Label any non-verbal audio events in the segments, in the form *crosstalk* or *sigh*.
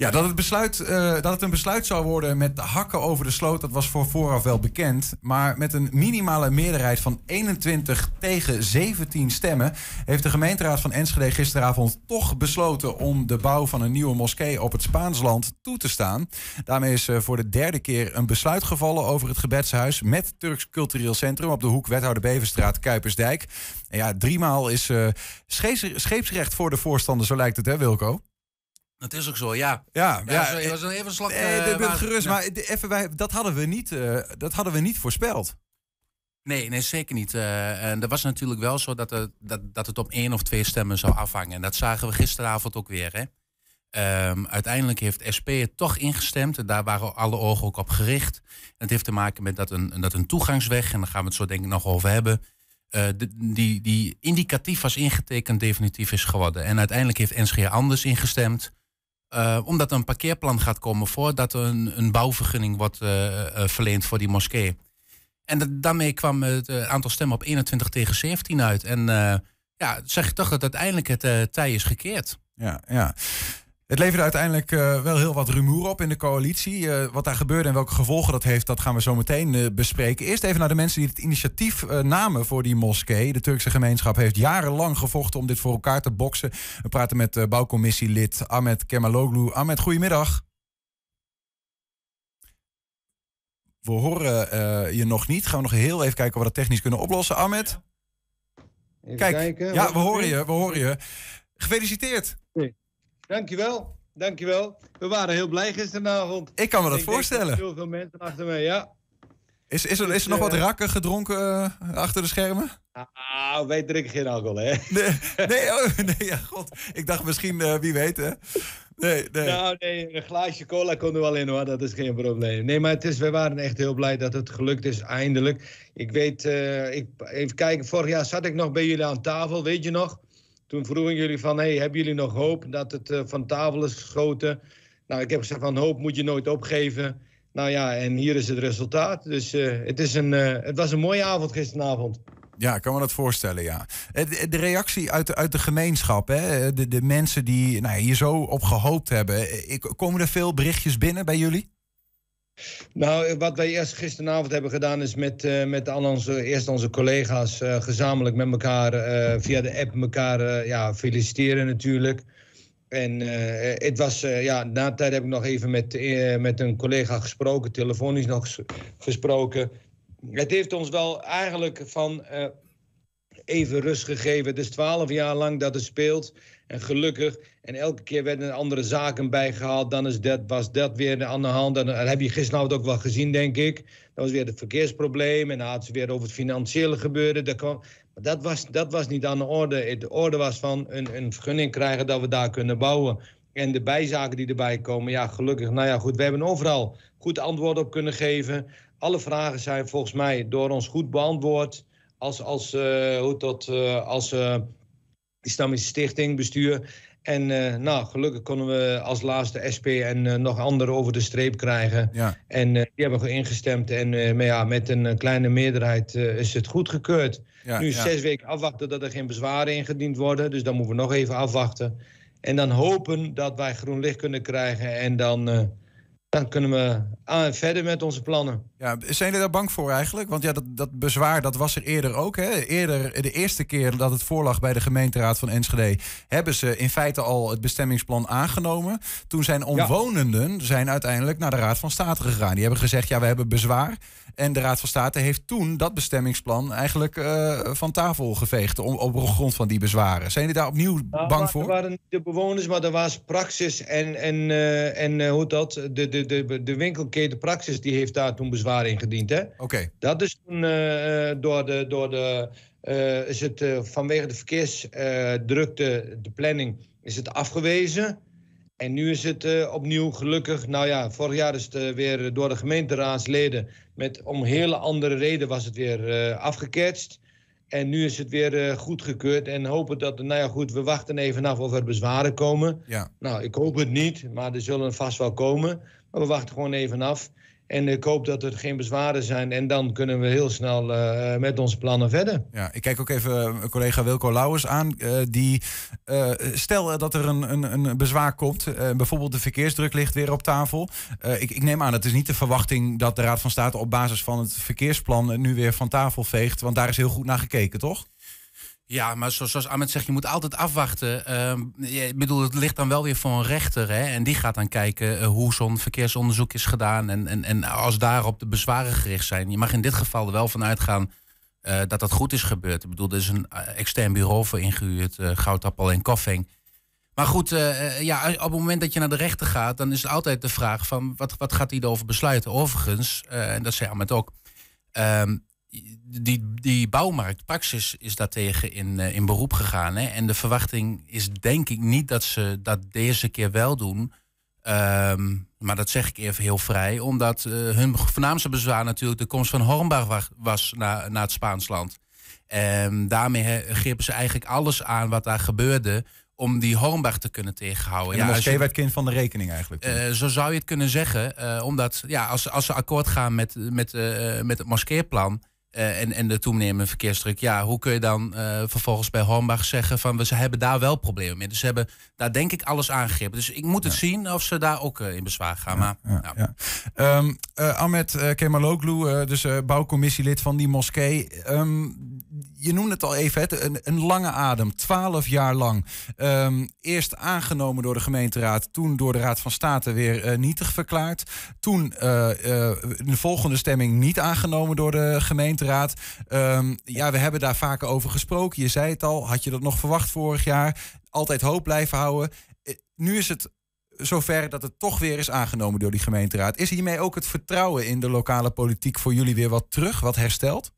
Ja, dat het, besluit, eh, dat het een besluit zou worden met de hakken over de sloot, dat was voor vooraf wel bekend. Maar met een minimale meerderheid van 21 tegen 17 stemmen heeft de gemeenteraad van Enschede gisteravond toch besloten om de bouw van een nieuwe moskee op het Spaansland toe te staan. Daarmee is eh, voor de derde keer een besluit gevallen over het gebedshuis met Turks Cultureel Centrum op de hoek Wethouder Beverstraat Kuipersdijk. En ja, driemaal is eh, scheepsrecht voor de voorstander, zo lijkt het hè Wilco? Dat is ook zo, ja. Ja, ja. ja was een even slag. Eh, nee, uh, maar, gerust, maar even, wij, dat, hadden we niet, eh, dat hadden we niet voorspeld. Nee, nee, zeker niet. en dat was natuurlijk wel zo dat, er, dat, dat het op één of twee stemmen zou afhangen. En dat zagen we gisteravond ook weer. Hè? Ehm, uiteindelijk heeft SP het toch ingestemd. En daar waren alle ogen ook op gericht. het heeft te maken met dat een, dat een toegangsweg, en daar gaan we het zo denk ik nog over hebben. die, die indicatief was ingetekend definitief is geworden. En uiteindelijk heeft NSG anders ingestemd. Eh, omdat er een parkeerplan gaat komen voordat er een, een bouwvergunning wordt eh, eh, verleend voor die moskee. En daarmee kwam het aantal stemmen op 21 tegen 17 uit. En ja, zeg je toch dat uiteindelijk het tij is gekeerd. Ja, ja. Het leverde uiteindelijk eh, wel heel wat rumoer op in de coalitie. Eh, wat daar gebeurde en welke gevolgen dat heeft, dat gaan we zo meteen eh, bespreken. Eerst even naar de mensen die het initiatief namen voor die moskee. De Turkse gemeenschap heeft jarenlang gevochten om dit voor elkaar te boksen. We praten met bouwcommissielid Ahmed Kemaloglu. Ahmed, goedemiddag. We horen je nog niet. Gaan we nog heel even kijken of we dat technisch kunnen oplossen. Ahmed. Even Kijk, kijken. ja, we horen je, we horen je. Gefeliciteerd. Nee. Dankjewel. Dankjewel. We waren heel blij gisteravond. Ik kan me dat voorstellen. Heel veel mensen achter mij, ja. Is, is, er, dus, is er nog wat eh, rakken gedronken eh, achter de schermen? Ah, wij drinken geen alcohol, hè? *laughs* Nee, nee, oh, nee ja, god. Ik dacht misschien, eh, wie weet, hè? Nee, nee. Nou, nee, een glaasje cola kon er wel in, hoor. Dat is geen probleem. Nee, maar het is, wij waren echt heel blij dat het gelukt is, eindelijk. Ik weet, ik, even kijken, vorig jaar zat ik nog bij jullie aan tafel, weet je nog? Toen vroegen jullie van, hey, hebben jullie nog hoop dat het eh, van tafel is geschoten? Nou, ik heb gezegd van hoop moet je nooit opgeven. Nou ja, en hier is het resultaat. Dus eh, het, is een, eh, het was een mooie avond gisteravond. Ja, ik kan me dat voorstellen, ja. De reactie uit de, uit de gemeenschap, hè? De, de mensen die nou, hier zo op gehoopt hebben. Komen er veel berichtjes binnen bij jullie? Nou, wat wij eerst gisteravond hebben gedaan is met, eh, met al onze, eerst onze collega's eh, gezamenlijk met elkaar eh, via de app elkaar ja, feliciteren natuurlijk. En het was, ja, na de tijd heb ik nog even met, met een collega gesproken, telefonisch nog gesproken. Het heeft ons wel eigenlijk van even rust gegeven. Dus twaalf jaar lang dat het speelt. En gelukkig, en elke keer werden er andere zaken bijgehaald. Dan is dat, was dat weer aan de hand. En heb je gisteravond ook wel gezien, denk ik. Dat was weer het verkeersprobleem. En dan had ze weer over het financiële gebeuren. Dat maar dat was, dat was niet aan de orde. De orde was van een, een vergunning krijgen dat we daar kunnen bouwen. En de bijzaken die erbij komen, ja, gelukkig. Nou ja, goed, we hebben overal goed antwoord op kunnen geven. Alle vragen zijn volgens mij door ons goed beantwoord als, als, eh, hoe dat, eh, als eh, Islamische Stichting, bestuur. En nou, gelukkig konden we als laatste SP en nog anderen over de streep krijgen. Ja. En die hebben ingestemd. En ja, met een kleine meerderheid is het goedgekeurd. nu zes weken afwachten dat er geen bezwaren ingediend worden. Dus dan moeten we nog even afwachten. En dan hopen dat wij groen licht kunnen krijgen. En dan dan kunnen we verder met onze plannen. Ja, zijn jullie daar bang voor eigenlijk? Want ja, dat, dat bezwaar dat was er eerder ook. Hè? Eerder, de eerste keer dat het voorlag bij de gemeenteraad van Enschede... hebben ze in feite al het bestemmingsplan aangenomen. Toen zijn omwonenden zijn uiteindelijk naar de Raad van State gegaan. Die hebben gezegd, ja, we hebben bezwaar. En de Raad van State heeft toen dat bestemmingsplan eigenlijk eh, van tafel geveegd... Om, op grond van die bezwaren. Zijn jullie daar opnieuw nou, bang voor? Er waren de bewoners, maar er was praxis en, en, eh, en eh, hoe dat... de, de de, de, winkelketen Praxis die heeft daar toen bezwaar ingediend. Oké. Dat is toen eh, eh, door de. Door de eh, is het, vanwege de verkeersdrukte, de planning, is het afgewezen. En nu is het opnieuw gelukkig. Nou ja, vorig jaar is het weer door de gemeenteraadsleden. Met om hele andere reden was het weer afgeketst. En nu is het weer uh, goedgekeurd en hopen dat, nou ja goed, we wachten even af of er bezwaren komen. Ja. Nou, ik hoop het niet, maar er zullen vast wel komen. Maar we wachten gewoon even af. En ik hoop dat er geen bezwaren zijn. En dan kunnen we heel snel eh, met onze plannen verder. Ja, ik kijk ook even eh, collega Wilco Lauwers aan. Eh, die, stel dat er een, een, een bezwaar komt. bijvoorbeeld de verkeersdruk ligt weer op tafel. ik, ik neem aan, het is niet de verwachting dat de Raad van State op basis van het verkeersplan nu weer van tafel veegt. Want daar is heel goed naar gekeken, toch? Ja, maar zoals Ahmed zegt, je moet altijd afwachten. Ehm, ik bedoel, het ligt dan wel weer voor een rechter. Hè? En die gaat dan kijken eh, hoe zo'n verkeersonderzoek is gedaan. En, en, en als daarop de bezwaren gericht zijn. Je mag in dit geval er wel van uitgaan eh, dat dat goed is gebeurd. Ik bedoel, er is een eh, extern bureau voor ingehuurd, Goudappel en Koffing. Maar goed, ja, op het moment dat je naar de rechter gaat, dan is het altijd de vraag van wat, wat gaat hij erover besluiten. Overigens, en dat zei Ahmed ook, ehm, die, die bouwmarkt, Praxis, is daartegen in, eh, in beroep gegaan. Hè? En de verwachting is denk ik niet dat ze dat deze keer wel doen. Ehm, maar dat zeg ik even heel vrij, omdat eh, hun voornaamste bezwaar natuurlijk de komst van Hornbach was naar, naar het land En ehm, daarmee gripen grepen ze eigenlijk alles aan wat daar gebeurde om die Hornbach te kunnen tegenhouden. ja, je, werd kind van de rekening eigenlijk. Eh, zo zou je het kunnen zeggen. omdat ja, als, als ze akkoord gaan met, met, met het moskeerplan... Eh, en, en de toenemende verkeersdruk. Ja, hoe kun je dan eh, vervolgens bij Hornbach zeggen van we, ze hebben daar wel problemen mee. Dus ze hebben daar denk ik alles aangegrepen. Dus ik moet het zien of ze daar ook eh, in bezwaar gaan. maar, ja, ehm, Ahmed Kemaloglu, dus bouwcommissielid van die moskee. Um, je noemde het al even, het, een, een lange adem, twaalf jaar lang. Ehm, eerst aangenomen door de gemeenteraad, toen door de Raad van State weer eh, nietig verklaard. Toen eh, eh, de volgende stemming niet aangenomen door de gemeenteraad. Ehm, ja, we hebben daar vaker over gesproken. Je zei het al, had je dat nog verwacht vorig jaar? Altijd hoop blijven houden. nu is het zover dat het toch weer is aangenomen door die gemeenteraad. Is hiermee ook het vertrouwen in de lokale politiek voor jullie weer wat terug, wat hersteld?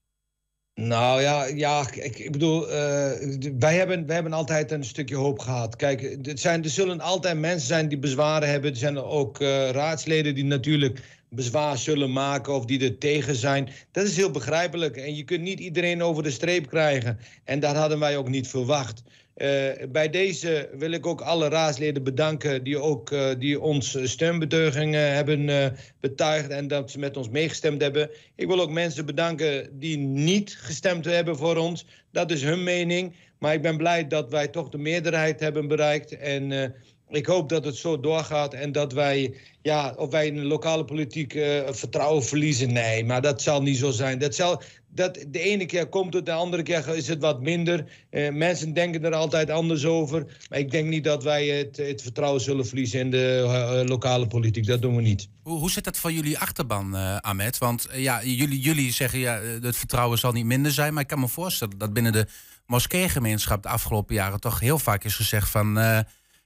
Nou ja, ja ik, ik bedoel, eh, wij, hebben, wij hebben altijd een stukje hoop gehad. Kijk, het zijn, er zullen altijd mensen zijn die bezwaren hebben. Er zijn ook eh, raadsleden die natuurlijk bezwaar zullen maken of die er tegen zijn. Dat is heel begrijpelijk. En je kunt niet iedereen over de streep krijgen. En dat hadden wij ook niet verwacht. Eh, bij deze wil ik ook alle raadsleden bedanken die, ook, uh, die ons steunbetuiging hebben eh, betuigd en dat ze met ons meegestemd hebben. Ik wil ook mensen bedanken die niet gestemd hebben voor ons. Dat is hun mening. Maar ik ben blij dat wij toch de meerderheid hebben bereikt. En ik hoop dat het zo doorgaat en dat wij, ja, of wij in de lokale politiek vertrouwen verliezen. Nee, maar dat zal niet zo zijn. Dat zal, dat de ene keer komt het, de andere keer is het wat minder. Eh, mensen denken er altijd anders over. Maar ik denk niet dat wij het, het vertrouwen zullen verliezen in de eh, eh, lokale politiek. Dat doen we niet. Hoe, hoe zit dat van jullie achterban, uh, Ahmed? Want ja, jullie, jullie zeggen ja, het vertrouwen zal niet minder zijn. Maar ik kan me voorstellen dat binnen de moskeegemeenschap de afgelopen jaren toch heel vaak is gezegd van.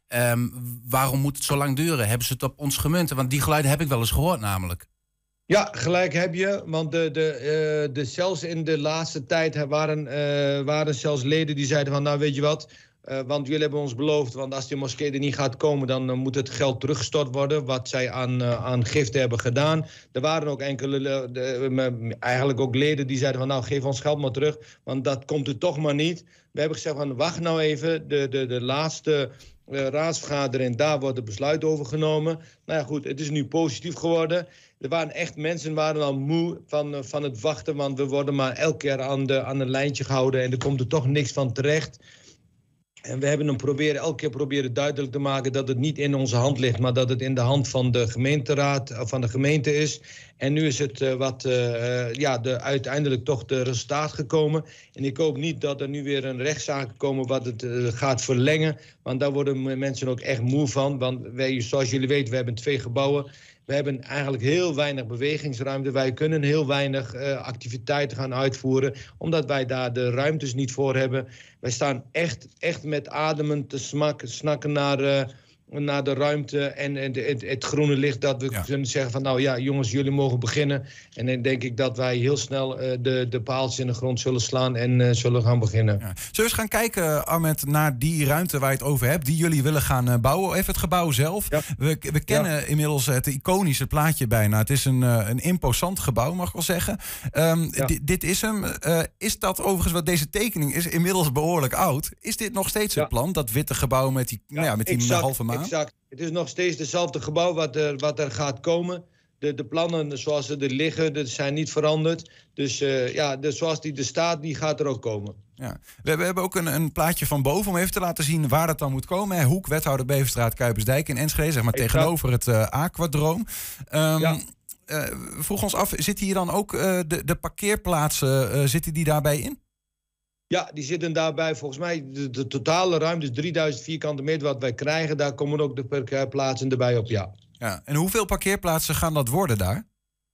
Ehm, waarom moet het zo lang duren? Hebben ze het op ons gemunt? Want die geluiden heb ik wel eens gehoord, namelijk. Ja, gelijk heb je. Want de, de, eh, de, zelfs in de laatste tijd waren, uh, waren zelfs leden die zeiden van... nou, weet je wat, eh, want jullie hebben ons beloofd... want als die moskee er niet gaat komen, dan moet het geld teruggestort worden... wat zij aan, aan giften hebben gedaan. Er waren ook enkele, de, eigenlijk ook leden die zeiden van... nou, geef ons geld maar terug, want dat komt er toch maar niet. We hebben gezegd van, wacht nou even, de, de, de laatste uh, eh, raadsvergadering daar wordt het besluit over genomen. Nou ja, goed, het is nu positief geworden. Er waren echt mensen waren al moe van, eh, van het wachten, want we worden maar elke keer aan de, aan een lijntje gehouden en er komt er toch niks van terecht. En we hebben hem proberen, elke keer proberen duidelijk te maken dat het niet in onze hand ligt, maar dat het in de hand van de gemeenteraad, eh, van de gemeente is. En nu is het eh, wat, eh, ja, de, uiteindelijk toch de resultaat gekomen. En ik hoop niet dat er nu weer een rechtszaak komen wat het gaat verlengen. Want daar worden mensen ook echt moe van. Want wij, zoals jullie weten, we hebben twee gebouwen. We hebben eigenlijk heel weinig bewegingsruimte. Wij kunnen heel weinig uh, activiteiten gaan uitvoeren, omdat wij daar de ruimtes niet voor hebben. Wij staan echt, echt met ademen te smakken, snakken naar eh, naar de ruimte en, en het, groene licht. Dat we kunnen zeggen van nou ja, jongens, jullie mogen beginnen. En dan denk ik dat wij heel snel eh, de, de paaltjes in de grond zullen slaan en eh, zullen gaan beginnen. Zullen we eens gaan kijken, eh, Armet, naar die ruimte waar je het over hebt, die jullie willen gaan bouwen. Even het gebouw zelf. We, we, kennen inmiddels het iconische plaatje bijna. Het is een, een imposant gebouw, mag ik wel zeggen. Ehm, dit is hem. is dat overigens, wat deze tekening is inmiddels behoorlijk oud. Is dit nog steeds het plan? Dat witte gebouw met die, nou ja, met die halve maan? Exact. Het is nog steeds hetzelfde gebouw wat er, wat er gaat komen. De, de plannen zoals ze er liggen, dat zijn niet veranderd. Dus eh, ja, zoals die er staat, die gaat er ook komen. Ja. We, hebben ook een, een, plaatje van boven om even te laten zien waar het dan moet komen. Hoek, Wethouder Beverstraat, Kuipersdijk in Enschede, zeg maar tegenover het eh, aquadroom. Ehm, eh, vroeg ons af, zitten hier dan ook de, de parkeerplaatsen, zitten die daarbij in? Ja, die zitten daarbij volgens mij de, totale ruimte, dus 3000 vierkante meter wat wij krijgen. Daar komen ook de parkeerplaatsen erbij op, ja. ja. En hoeveel parkeerplaatsen gaan dat worden daar?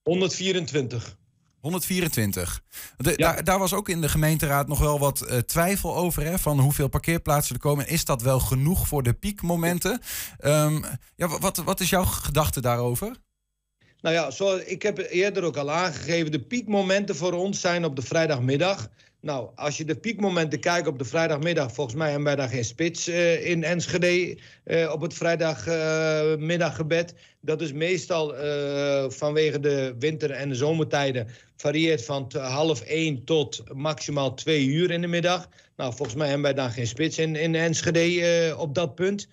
124. 124. ja. daar, daar, was ook in de gemeenteraad nog wel wat eh, twijfel over. Hè, van hoeveel parkeerplaatsen er komen. Is dat wel genoeg voor de piekmomenten? Ehm, ja, wat, wat is jouw gedachte daarover? Nou ja, zoals ik heb eerder ook al aangegeven. De piekmomenten voor ons zijn op de vrijdagmiddag. Nou, als je de piekmomenten kijkt op de vrijdagmiddag, volgens mij hebben wij daar geen spits eh, in Enschede eh, op het vrijdagmiddaggebed. dat is meestal eh, vanwege de winter- en de zomertijden varieert van half één tot maximaal twee uur in de middag. Nou, volgens mij hebben wij daar geen spits in, in Enschede op dat punt.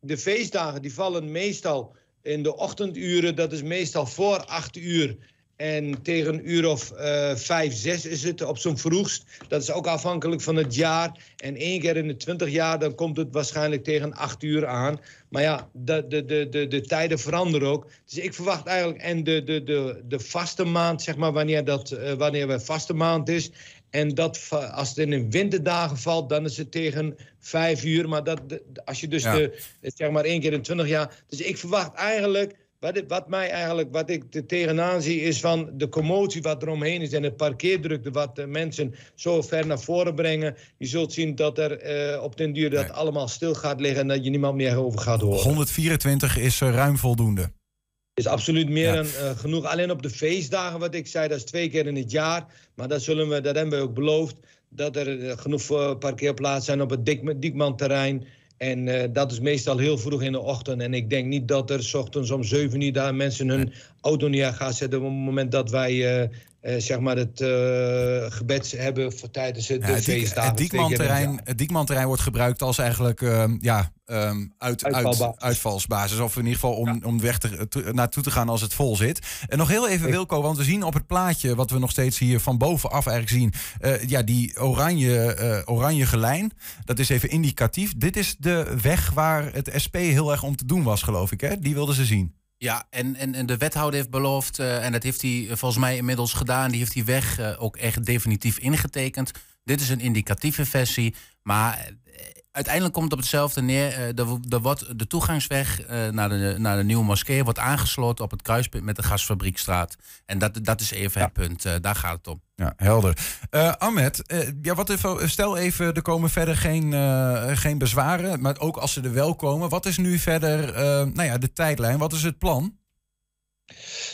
De feestdagen die vallen meestal in de ochtenduren, dat is meestal voor acht uur en tegen een uur of eh, vijf, zes is het op zo'n vroegst. Dat is ook afhankelijk van het jaar. En één keer in de twintig jaar, dan komt het waarschijnlijk tegen acht uur aan. Maar ja, de, de, de, de, de tijden veranderen ook. Dus ik verwacht eigenlijk, en de, de, de, de vaste maand, zeg maar, wanneer, dat, eh, wanneer we vaste maand is. En dat, als het in de winterdagen valt, dan is het tegen vijf uur. Maar dat, als je dus de, zeg maar één keer in twintig jaar. Dus ik verwacht eigenlijk wat, wat, mij eigenlijk, wat ik tegenaan zie, is van de commotie wat er omheen is en het parkeerdrukte wat de mensen zo ver naar voren brengen. Je zult zien dat er eh, op den duur dat allemaal stil gaat liggen en dat je niemand meer over gaat horen. 124 is eh, ruim voldoende. Is absoluut meer dan eh, genoeg. Alleen op de feestdagen, wat ik zei, dat is twee keer in het jaar. Maar dat, zullen we, dat hebben we ook beloofd. Dat er genoeg parkeerplaatsen zijn op het Diekman-terrein. En eh, dat is meestal heel vroeg in de ochtend. En ik denk niet dat er s ochtends om zeven uur daar mensen hun Odonia gaat zetten op het moment dat wij... Eh, eh, zeg maar het uh, gebed hebben voor tijdens het ja, feestdagen. Het Diekmanterrein, het wordt gebruikt als eigenlijk ehm, ja, ehm, uit, uit, uitvalsbasis. Of in ieder geval om, om weg te, naartoe te gaan als het vol zit. En nog heel even Wilco, want we zien op het plaatje wat we nog steeds hier van bovenaf eigenlijk zien. ja, die oranje, oranje gelijn, dat is even indicatief. Dit is de weg waar het SP heel erg om te doen was, geloof ik. Hè? Die wilden ze zien. Ja, en, en, de wethouder heeft beloofd, eh, en dat heeft hij eh, volgens mij inmiddels gedaan, die heeft die weg eh, ook echt definitief ingetekend. Dit is een indicatieve versie, maar uiteindelijk komt het op hetzelfde neer. Eh, de, de, de toegangsweg eh, naar, de, naar de nieuwe moskee wordt aangesloten op het kruispunt met de gasfabriekstraat. En dat, dat is even het punt. Eh, daar gaat het om. Ja, helder. Uh, Ahmed, ja, wat even, stel even, er komen verder geen, geen bezwaren. Maar ook als ze er wel komen, wat is nu verder nou ja, de tijdlijn? Wat is het plan?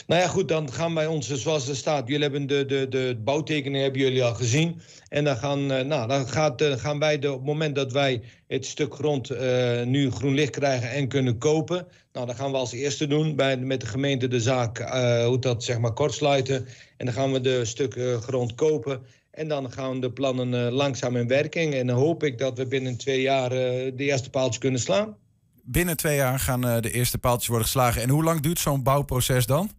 Nou ja, goed, dan gaan wij onze, zoals er staat, jullie hebben de, de, de bouwtekening hebben jullie al gezien. En dan, gaan, eh, nou, dan gaat, eh, gaan wij, op het moment dat wij het stuk grond eh, nu groen licht krijgen en kunnen kopen, nou, dan gaan we als eerste doen bij, met de gemeente de zaak, uh, hoe dat zeg maar, kortsluiten. En dan gaan we de stuk grond kopen. En dan gaan de plannen langzaam in werking. En dan hoop ik dat we binnen twee jaar de eerste paaltjes kunnen slaan binnen twee jaar gaan eh, de eerste paaltjes worden geslagen. En hoe lang duurt zo'n bouwproces dan?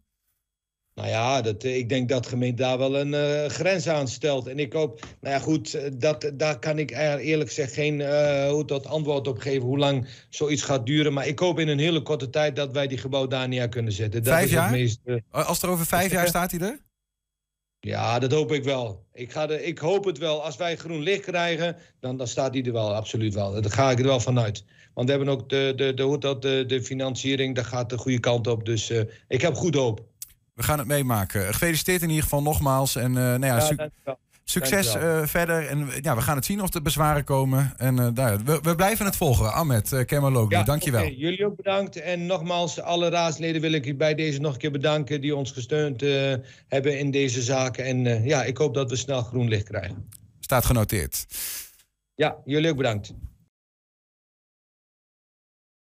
Nou ja, dat, eh, ik denk dat gemeente daar wel een eh, grens aan stelt. En ik hoop, nou ja goed, dat, daar kan ik eerlijk gezegd geen uh, dat antwoord op geven hoe lang zoiets gaat duren. Maar ik hoop in een hele korte tijd dat wij die gebouw daar neer kunnen zetten. Dat vijf is jaar? Het Als er over vijf jaar staat hij er? Ja, dat hoop ik wel. Ik, ga de, ik hoop het wel. Als wij groen licht krijgen, dan, dan staat die er wel, absoluut wel. Daar ga ik er wel vanuit. Want we hebben ook de, de, de, dat, de, de financiering, dat gaat de goede kant op. Dus eh, ik heb goed hoop. We gaan het meemaken. Gefeliciteerd in ieder geval nogmaals. En eh, nou ja, ja Succes eh, verder. En eh, ja, we gaan het zien of er bezwaren komen. En eh, daar, we, we, blijven het volgen. Ahmed, uh, Kemaloglu, ja, dankjewel. Jullie ook bedankt. En nogmaals, alle raadsleden wil ik bij deze nog een keer bedanken... die ons gesteund hebben in deze zaken. En ja, ik hoop dat we snel groen licht krijgen. Staat genoteerd. Ja, jullie ook bedankt.